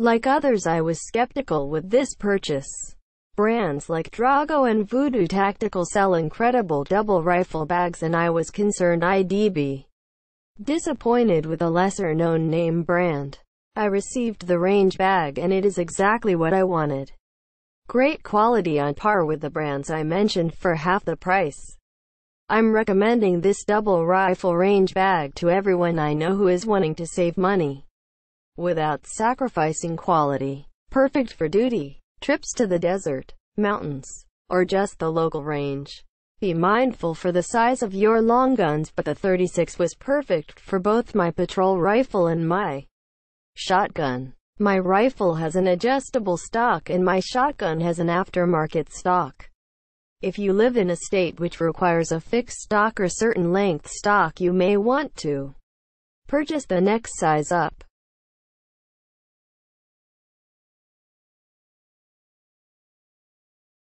Like others I was skeptical with this purchase. Brands like Drago and Voodoo Tactical sell incredible double rifle bags and I was concerned I'd be disappointed with a lesser-known name brand. I received the range bag and it is exactly what I wanted. Great quality on par with the brands I mentioned for half the price. I'm recommending this double rifle range bag to everyone I know who is wanting to save money without sacrificing quality. Perfect for duty, trips to the desert, mountains, or just the local range. Be mindful for the size of your long guns but the 36 was perfect for both my patrol rifle and my shotgun. My rifle has an adjustable stock and my shotgun has an aftermarket stock. If you live in a state which requires a fixed stock or certain length stock you may want to purchase the next size up.